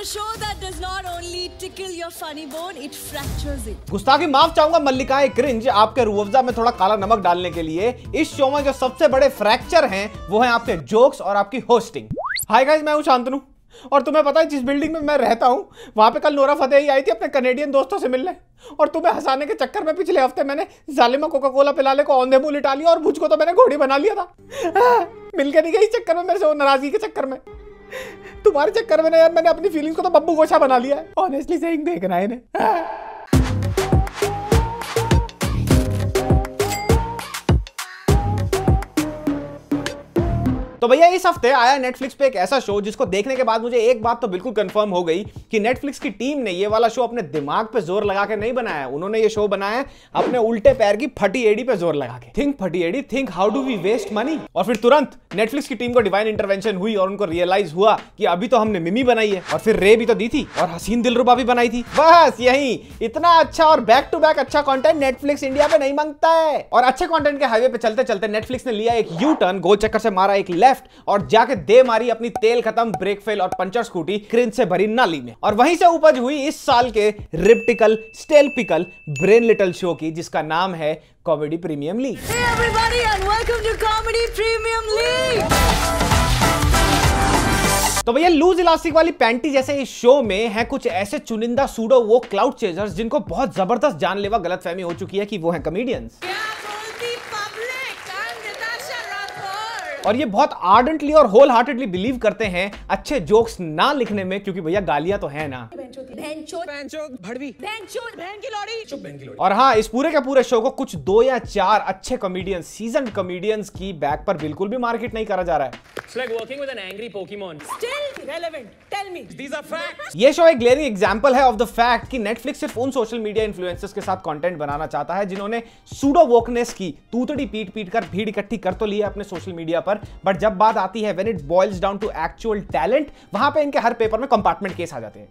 a show that does not only tickle your funny bone, it fractures गुस्ताखी माफ चाहूंगा मल्लिका एक क्रिंज आपके रूअफ़ज़ा में थोड़ा काला नमक डालने के लिए इस शो में जो सबसे बड़े फ्रैक्चर हैं वो हैं आपके जोक्स और आपकी होस्टिंग हाय गाइस मैं हूं शांतनु और तुम्हें पता है जिस बिल्डिंग में मैं रहता हूं वहां पे कल नोरा फतेह आई थी अपने कनेडियन दोस्तों से मिलने और तुम्हें हंसाने के चक्कर में पिछले हफ्ते मैंने जालिमा कोका कोला पिलाने को औंधे मुंह लिटा लिया और को तो मैंने घोड़ी बना लिया था मिल के नहीं गई चक्कर में मेरे से वो नाराजगी के चक्कर में तुम्हारे चक्कर में ना यार मैंने अपनी फीलिंग्स को तो बब्बू गोशा बना लिया है ऑनेस्टली सेइंग देखना है तो भैया इस हफ्ते आया नेटफ्लिक्स पे एक ऐसा शो जिसको देखने के बाद मुझे एक बात तो बिल्कुल कंफर्म हो गई कि नेटफ्लिक्स की टीम ने ये वाला शो अपने दिमाग पे जोर लगा के नहीं बनाया उन्होंने ये शो बनाया अपने उल्टे पैर की फटी एडी पे जोर लगा के think fatty Eddie think how do we waste money और फिर तुरंत नेटफ्लिक्स की टीम को डिवाइन इंटरवेंशन हुई और उनको रियलाइज हुआ कि अभी तो हमने मिमी बनाई है और फिर रे भी तो दी थी और हसीन दिलरुबा भी बनाई थी बस यही इतना अच्छा और बैक टू बैक अच्छा कॉन्टेंट नेटफ्लिक्स इंडिया पे नहीं मांगता है और अच्छे कॉन्टेंट के हाईवे पे चलते चलते नेटफ्लिक्स ने लिया एक यू टर्न गोल चक्कर से मारा एक लेफ्ट लेफ्ट और जाके दे मारी अपनी तेल खत्म ब्रेक फेल और पंचर स्कूटी क्रिंज से भरी नाली में और वहीं से उपज हुई इस साल के रिप्टिकल स्टेलपिकल ब्रेन लिटल शो की जिसका नाम है कॉमेडी प्रीमियम लीग तो भैया लूज इलास्टिक वाली पैंटी जैसे इस शो में हैं कुछ ऐसे चुनिंदा सूडो वो क्लाउड चेजर्स जिनको बहुत जबरदस्त जानलेवा गलतफहमी हो चुकी है कि वो हैं कॉमेडियंस और ये बहुत आर्डेंटली और होल हार्टेडली बिलीव करते हैं अच्छे जोक्स ना लिखने में क्योंकि भैया गालियां तो है ना और हाँ इस पूरे के पूरे शो को कुछ दो या चार अच्छे कॉमेडियंस सीजन कॉमेडियंस की बैक पर बिल्कुल भी मार्केट नहीं करा जा रहा है ये शो एक ग्लेरिंग एग्जाम्पल है ऑफ द फैक्ट कि नेटफ्लिक्स सिर्फ उन सोशल मीडिया इन्फ्लुएंसर्स के साथ कंटेंट बनाना चाहता है जिन्होंने सूडो वोकनेस की तूतड़ी पीट पीट कर भीड़ इकट्ठी कर तो ली है अपने सोशल मीडिया पर बट जब बात आती है when it boils down to actual talent वहां पे इनके हर पेपर में कंपार्टमेंट केस आ जाते हैं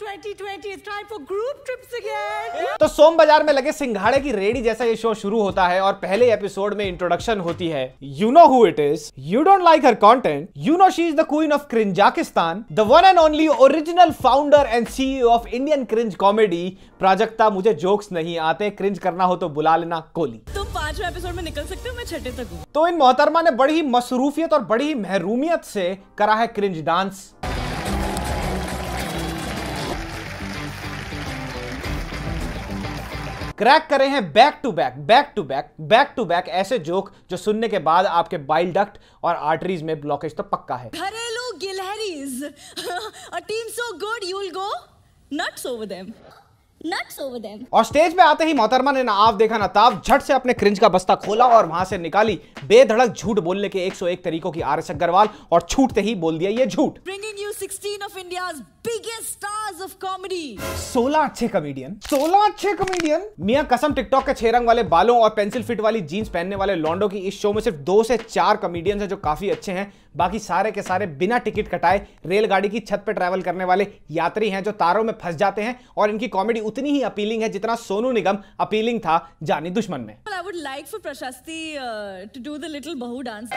2020, it's time for group trips again. सोम बाजार में लगे सिंघाड़े की रेडी जैसा ये शो शुरू होता है और पहले एपिसोड में इंट्रोडक्शन होती है you know who it is you don't like her content you know she is the queen of cringakistan the one and only original founder and CEO of Indian cringe comedy Prajakta मुझे jokes नहीं आते cringe करना हो तो बुला लेना Kohli episode में निकल सकते हो मैं छठे तक हूँ तो इन मोहतरमा ने बड़ी ही मसरूफियत और बड़ी ही महरूमियत से करा है क्रिंज डांस क्रैक करे हैं back to back back to back back to back ऐसे जोक जो सुनने के बाद आपके बाइल डक्ट और आर्टरीज में ब्लॉकेज तो पक्का है घरेलू गिलहरीज a team so good you will go nuts over them और स्टेज पे आते ही मोहतरमा ने ना आप देखा ना ताब झट से अपने क्रिंज का बस्ता खोला और वहां से निकाली बेधड़क झूठ बोलने के 101 तरीकों की आर एस अग्रवाल और छूटते ही बोल दिया ये झूठ ब्रिंगिंग यू ऑफ कसम टिकटॉक के वाले बालों और पेंसिल फिट वाली जीन्स पहनने वाले लॉन्डो की इस शो में सिर्फ दो चार जो काफी अच्छे बाकी सारे के सारे बिना टिकट कटाए रेलगाड़ी की छत पर ट्रेवल करने वाले यात्री हैं जो तारों में फंस जाते हैं और इनकी कॉमेडी उतनी ही अपीलिंग है जितना सोनू निगम अपीलिंग था जानी दुश्मन में I would like for Prashasti to do the little bahu dance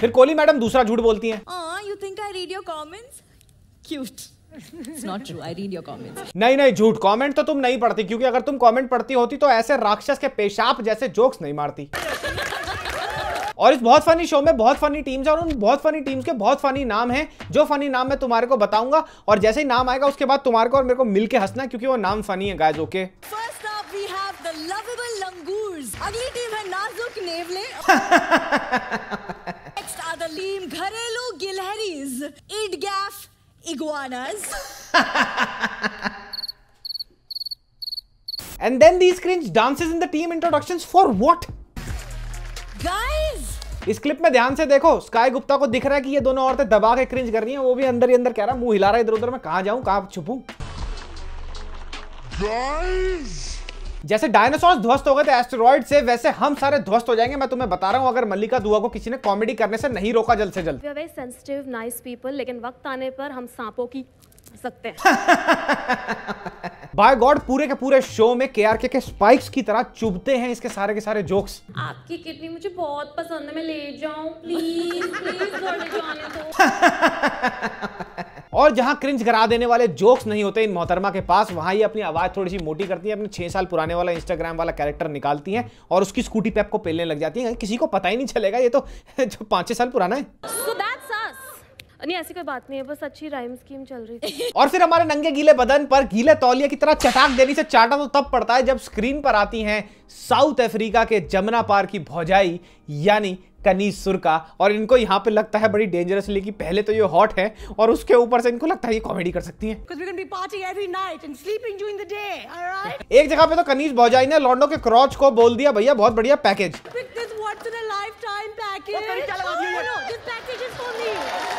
फिर कोहली मैडम दूसरा झूठ बोलती हैं you think I read your comments cute It's not true. I read your comments. नहीं नहीं झूठ कमेंट तो तुम नहीं पढ़ती क्योंकि अगर तुम कमेंट पढ़ती होती तो ऐसे राक्षस के पेशाब जैसे जोक्स नहीं मारती और इस बहुत फनी शो में बहुत फनी टीम्स और उन बहुत फनी टीम्स के बहुत फनी नाम हैं जो फनी नाम मैं तुम्हारे को बताऊंगा और जैसे ही नाम आएगा उसके बाद तुम्हारे को और मेरे को मिलकर हंसना क्योंकि वो नाम फनी है गाइस ओके द अगली टीम है नाजुक नेवले नेक्स्ट आर द लीम घरेलू गिलहरीज गैफ And then these cringe dances in the team introductions for what? Guys, इस क्लिप में ध्यान से देखो स्काई गुप्ता को दिख रहा है कि ये दोनों औरतें दबा के क्रिंज कर रही हैं वो भी अंदर ही अंदर कह रहा है मुंह हिला रहा है इधर उधर मैं कहा जाऊं कहा छुपू जैसे डायनासोर ध्वस्त हो गए थे एस्ट्रॉइड से वैसे हम सारे ध्वस्त हो जाएंगे मैं तुम्हें बता रहा हूँ अगर मल्लिका दुआ को किसी ने कॉमेडी करने से नहीं रोका जल्द से जल्द वेरी सेंसिटिव नाइस पीपल लेकिन वक्त आने पर हम सांपों की सकते हैं बाय गॉड पूरे के पूरे शो में के आर के, स्पाइक्स की तरह चुभते हैं इसके सारे के सारे जोक्स आपकी किडनी मुझे बहुत पसंद है मैं ले जाऊं प्लीज प्लीज थोड़े जाने दो और जहां क्रिंज करा देने वाले जोक्स नहीं होते इन मोहतरमा के पास वहां ही अपनी आवाज थोड़ी सी मोटी करती है अपने छह साल पुराने वाला इंस्टाग्राम वाला कैरेक्टर निकालती है और उसकी स्कूटी पे आपको पेलने लग जाती है किसी को पता ही नहीं चलेगा ये तो जो पांच छह साल पुराना है so that's us. नहीं ऐसी कोई बात नहीं है बस अच्छी राइम स्कीम चल रही थी और फिर हमारे नंगे गीले बदन पर गीले तौलिया की तरह चटाक देने से चाटा तो तब पड़ता है जब स्क्रीन पर आती हैं साउथ अफ्रीका के जमुना पार की भौजाई यानी कनीज सुरका और इनको यहाँ पे लगता है बड़ी डेंजरस लेकिन पहले तो ये हॉट है और उसके ऊपर से इनको लगता है ये कॉमेडी कर सकती हैं right? एक जगह पे तो कनीज भौजाई ने लॉन्डो के क्रॉच को बोल दिया भैया बहुत बढ़िया पैकेज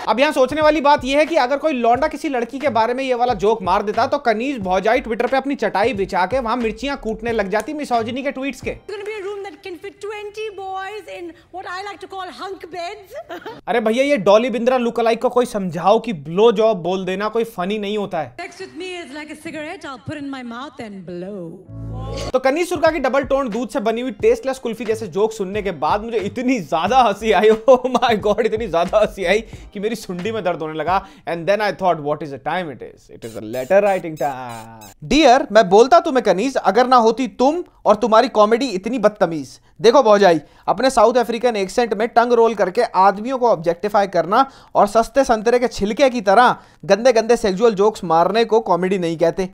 अब यहाँ सोचने वाली बात यह है कि अगर कोई लौंडा किसी लड़की के बारे में ये वाला जोक मार देता तो कनीज भौजाई ट्विटर पे अपनी चटाई बिछा के वहाँ मिर्चियां कूटने लग जाती मिसोजिनी के ट्वीट के can fit 20 boys in what I like to call hunk beds. अरे भैया ये डॉली बिंद्रा लुकअलाइक को कोई समझाओ कि ब्लो जॉब बोल देना कोई फनी नहीं होता है Sex with me is like a cigarette I'll put in my mouth and blow. तो कनी सुरका की डबल टोन दूध से बनी हुई टेस्टलेस कुल्फी जैसे जोक सुनने के बाद मुझे इतनी ज्यादा हंसी आई ओह माय गॉड इतनी ज्यादा हंसी आई कि मेरी सुंडी में दर्द होने लगा and then I thought what is the time it is it is a letter writing time dear मैं बोलता तुम्हें कनीज अगर ना होती तुम और तुम्हारी कॉमेडी इतनी बदतमीज देखो भौजाई अपने साउथ अफ्रीकन एक्सेंट में टंग रोल करके आदमियों को ऑब्जेक्टिफाई करना और सस्ते संतरे के छिलके की तरह गंदे गंदे सेक्सुअल जोक्स मारने को कॉमेडी नहीं कहते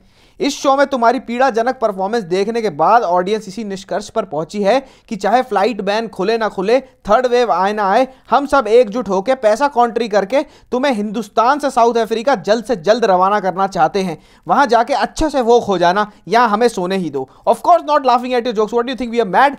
इस शो में तुम्हारी पीड़ाजनक परफॉर्मेंस देखने के बाद ऑडियंस इसी निष्कर्ष पर पहुंची है कि चाहे फ्लाइट बैन खुले ना खुले थर्ड वेव आए ना आए हम सब एकजुट होकर पैसा कॉन्ट्री करके तुम्हें हिंदुस्तान से साउथ अफ्रीका जल्द से जल्द रवाना करना चाहते हैं वहां जाके अच्छे से वो खो जाना यहाँ हमें सोने ही दो of course not laughing at your jokes what you think we are mad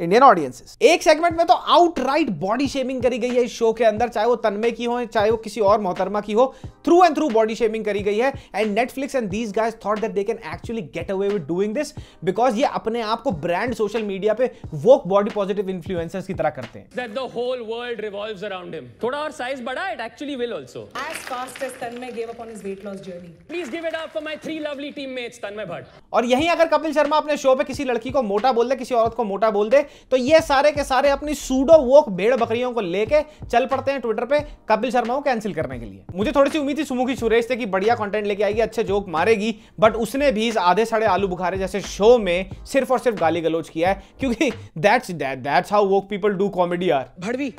Indian audiences एक सेगमेंट में तो आउट राइट बॉडी शेमिंग करी गई है इस शो के अंदर चाहे वो तनमे की हो चाहे वो किसी और मोहतरमा की हो through and through body shaming करी गई है and Netflix and these guys thought that they can actually get away with doing this because ये अपने आप को ब्रांड सोशल मीडिया पे वो बॉडी पॉजिटिव इन्फ्लुएंसर्स की तरह करते हैं that the whole world revolves around him थोड़ा और साइज बड़ा it actually will also as fast as Tanmay give up on his weight loss journey please give it up for my three lovely teammates Tanmay Bhatt और यहीं अगर कपिल शर्मा अपने show पे किसी लड़की को मोटा बोल दे किसी औरत को मोटा बोल दे तो ये सारे के सारे अपनी सूडो वोक भेड़ बकरियों को लेके चल पड़ते हैं ट्विटर पे कपिल शर्मा को कैंसिल करने के लिए मुझे थोड़ी सी उम्मीद थी सुमुखी सुरेश से कि बढ़िया कंटेंट लेके आएगी अच्छे जोक मारेगी बट उसने भी इस आधे साढ़े आलू बुखारे जैसे शो में सिर्फ और सिर्फ गाली गलोच किया है क्योंकि that's that's how woke people do comedy are भड़वी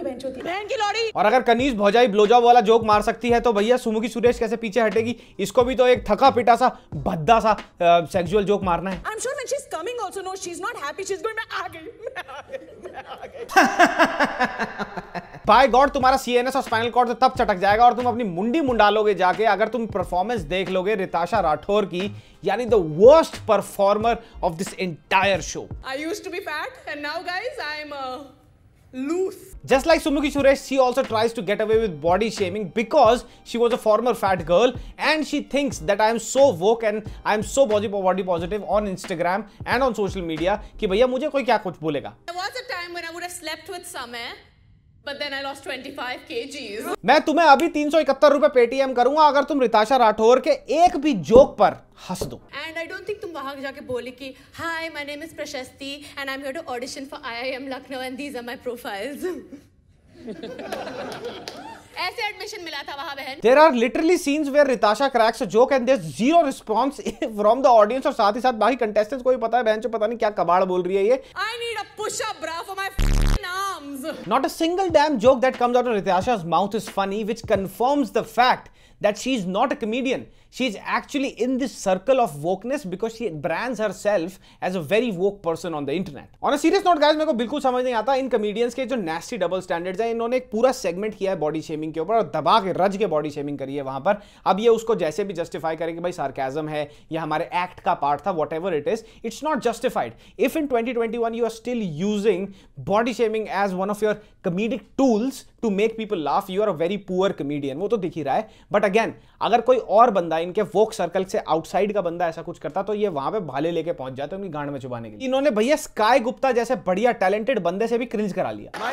और अगर कनीज भौजाई ब्लोजा वाला जोक मार सकती है तो भैया सुमुखी सुरेश कैसे पीछे हटेगी इसको भी तो एक थका पिटा सा भद्दा सा सेक्सुअल जोक मारना है coming also knows she's not happy. She's going, back. आ गई, मैं आ बाय गॉड तुम्हारा सीएनएस और स्पाइनल कॉर्ड तो तब चटक जाएगा और तुम अपनी मुंडी मुंडा लोगे जाके अगर तुम परफॉर्मेंस देख लोगे रिताशा राठौर की यानी the worst performer of this entire show I use to be fat and now guys I am loose. Just like Sumukhi Suresh, she also tries to get away with body shaming because she was a former fat girl and she thinks that I am so woke and I am so body, body positive on Instagram and on social media कि भैया मुझे कोई क्या कुछ बोलेगा. There was a time when I would have slept with some, eh? मैं तुम्हें अभी तीन सौ इकहत्तर रूपए पेटीएम करूंगा अगर तुम रिताशा राठौर के एक भी जोक पर हंस दो एंड आई डोंट थिंक तुम वहां जाके बोली कि hi my name is Prashasti and I am to audition for IIM Lucknow and these are my profiles ऐसे एडमिशन मिला था वहां बहन there are literally scenes where Ritasha cracks joke and there zero response from the audience और साथ ही साथ बाकी contestants को भी पता है बहन जो पता नहीं क्या कबाड़ बोल रही है ये I need a push up bra for my Not a single damn joke that comes out of Rityasha's mouth is funny, which confirms the fact that she is not a comedian. She is actually in this circle of wokeness because she brands herself as a very woke person on the internet. On a serious note, guys, मेरे को बिल्कुल समझ नहीं आता इन comedians के जो नेस्टी double standards हैं इन्होंने एक पूरा सेगमेंट किया है बॉडी शेमिंग के ऊपर और दबा के रज के बॉडी शेमिंग करी है वहां पर अब ये उसको जैसे भी जस्टिफाई करें कि भाई सार्केजम है या हमारे एक्ट का पार्ट था whatever it is it's not justified if in 2021 you are still using body shaming as one of your comedic tools to make people laugh you are a very poor comedian वो तो दिख ही रहा है but again अगर कोई और बंदा इनके वोक सर्कल से आउटसाइड का बंदा ऐसा कुछ करता तो ये वहां पे भाले लेके पहुंच जाते उनकी गांड में चुबाने के इन्होंने भैया स्काई गुप्ता जैसे बढ़िया टैलेंटेड बंदे से भी क्रिंज करा लिया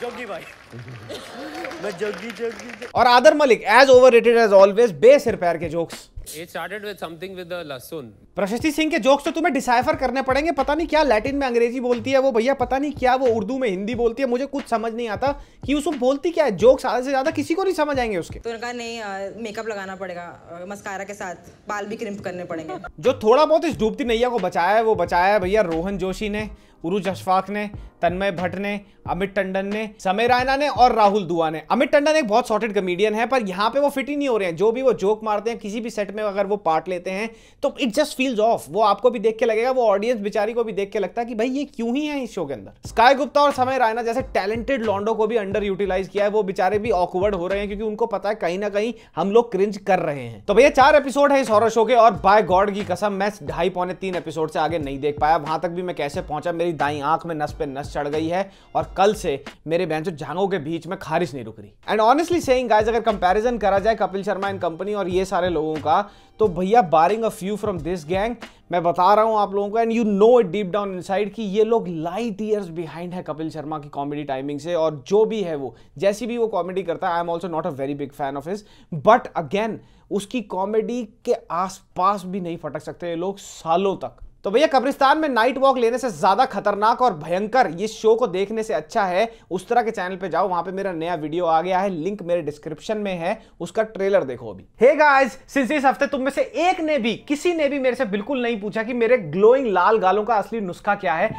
जोगी भाई मैं जोगी, जोगी, और Aadar Malik as overrated as always बेसिर पैर के जोक्स प्रशस्ति सिंह के जोक्स तो तुम्हें डिसाइफर करने पड़ेंगे पता नहीं क्या लैटिन में अंग्रेजी बोलती है वो भैया पता नहीं क्या वो उर्दू में हिंदी बोलती है मुझे कुछ समझ नहीं आता कि उसको बोलती क्या है जोक्स आधे से ज्यादा किसी को नहीं समझ आएंगे उसके तो नहीं मेकअप लगा लगाना पड़ेगा मस्कारा के साथ बाल भी क्रिम्प करने पड़ेंगे जो थोड़ा बहुत इस डूबती नैया को बचाया है वो बचाया है भैया रोहन जोशी ने उरुज अशफाक ने तन्मय भट्ट ने अमित टंडन ने समय रायना ने और राहुल दुआ ने अमित टंडन एक बहुत सॉर्टेड कमेडियन है पर यहाँ पे वो फिट ही नहीं हो रहे हैं जो भी वो जोक मारते हैं किसी भी सेट में अगर वो पार्ट लेते हैं तो इट जस्ट फील्स ऑफ वो आपको भी देख के लगेगा वो ऑडियंस बेचारी को भी देख के लगता है कि भाई ये क्यों ही है इस शो के अंदर स्काई गुप्ता और समय रायना जैसे टैलेंटेड लॉन्डो को भी अंडर यूटिलाइज किया है वो बेचारे भी ऑकवर्ड हो रहे हैं क्योंकि उनको पता है कहीं ना कहीं हम लोग क्रिंज कर रहे हैं तो भैया चार एपिसोड है इस हॉर शो के और बाय गॉड की कसम मैं ढाई पौने तीन एपिसोड से आगे नहीं देख पाया वहां तक भी मैं कैसे पहुंचा मेरी मेरी दाई आंख में नस पे नस चढ़ गई है और कल से मेरे बहन झांगों के बीच में खारिश नहीं रुक रही एंड ऑनेस्टली सेइंग गाइस अगर कंपैरिजन करा जाए कपिल शर्मा एंड कंपनी और ये सारे लोगों का तो भैया barring a few from this gang मैं बता रहा हूं आप लोगों को and you know it deep down inside कि ये लोग लाइट ईयर्स बिहाइंड है कपिल शर्मा की कॉमेडी टाइमिंग से और जो भी है वो जैसी भी वो कॉमेडी करता है I am also not a very big fan of his but again उसकी कॉमेडी के आसपास भी नहीं फटक सकते ये लोग सालों तक तो भैया कब्रिस्तान में नाइट वॉक लेने से ज्यादा खतरनाक और भयंकर ये शो को देखने से अच्छा है उस तरह के चैनल पे जाओ वहां पे मेरा नया वीडियो आ गया है लिंक मेरे डिस्क्रिप्शन में है उसका ट्रेलर देखो अभी हे गाइस सिंस इस हफ्ते तुम में से एक ने भी किसी ने भी मेरे से बिल्कुल नहीं पूछा कि मेरे ग्लोइंग लाल गालों का असली नुस्खा क्या है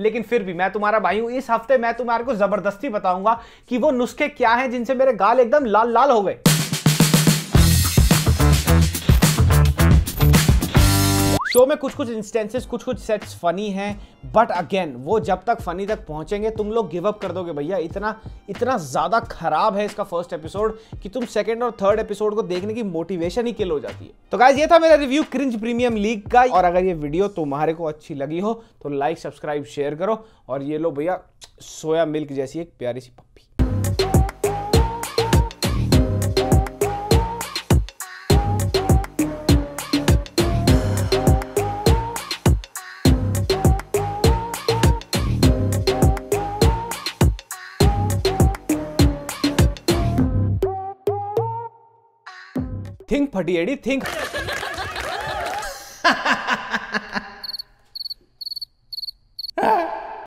लेकिन फिर भी मैं तुम्हारा भाई हूं इस हफ्ते मैं तुम्हारे को जबरदस्ती बताऊंगा कि वो नुस्खे क्या है जिनसे मेरे गाल एकदम लाल लाल हो गए शो में कुछ कुछ इंस्टेंसेस कुछ कुछ सेट्स फनी हैं बट अगेन वो जब तक फनी तक पहुंचेंगे तुम लोग गिव अप कर दोगे भैया इतना इतना ज़्यादा खराब है इसका फर्स्ट एपिसोड कि तुम सेकंड और थर्ड एपिसोड को देखने की मोटिवेशन ही किल हो जाती है तो गाइज ये था मेरा रिव्यू क्रिंज प्रीमियम लीग का और अगर ये वीडियो तुम्हारे को अच्छी लगी हो तो लाइक सब्सक्राइब शेयर करो और ये लो भैया सोया मिल्क जैसी एक प्यारी सी पप्पी थिंक फटी एडी थिंक